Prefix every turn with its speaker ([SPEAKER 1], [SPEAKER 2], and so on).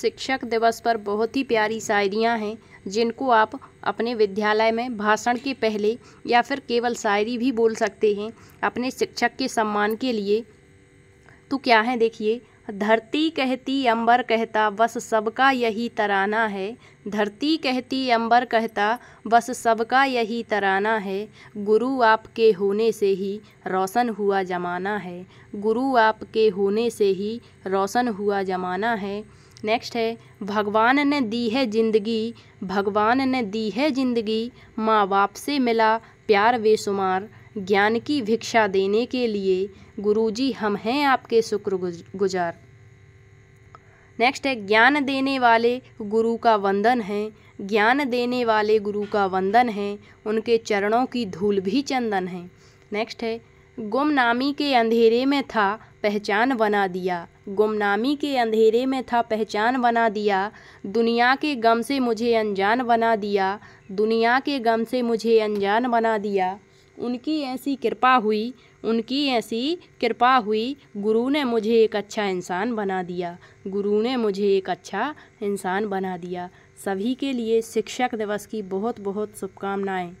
[SPEAKER 1] शिक्षक दिवस पर बहुत ही प्यारी शायरियाँ हैं जिनको आप अपने विद्यालय में भाषण के पहले या फिर केवल शायरी भी बोल सकते हैं अपने शिक्षक के सम्मान के लिए तो क्या है देखिए धरती कहती अंबर कहता बस सबका यही तराना है धरती कहती अंबर कहता बस सबका यही तराना है गुरु आपके होने से ही रोशन हुआ जमाना है गुरु आपके होने से ही रोशन हुआ जमाना है नेक्स्ट है भगवान ने दी है ज़िंदगी भगवान ने दी है ज़िंदगी माँ बाप से मिला प्यार बेशुमार ज्ञान की भिक्षा देने के लिए गुरुजी हम हैं आपके शुक्र गुजार नेक्स्ट है ज्ञान देने वाले गुरु का वंदन है ज्ञान देने वाले गुरु का वंदन है उनके चरणों की धूल भी चंदन है नेक्स्ट है गुमनामी के अंधेरे में था पहचान बना दिया गुमनामी के अंधेरे में था पहचान बना दिया दुनिया के गम से मुझे अनजान बना दिया दुनिया के गम से मुझे अनजान बना दिया उनकी ऐसी कृपा हुई उनकी ऐसी कृपा हुई गुरु ने मुझे एक अच्छा इंसान बना दिया गुरु ने मुझे एक अच्छा इंसान बना दिया सभी के लिए शिक्षक दिवस की बहुत बहुत शुभकामनाएँ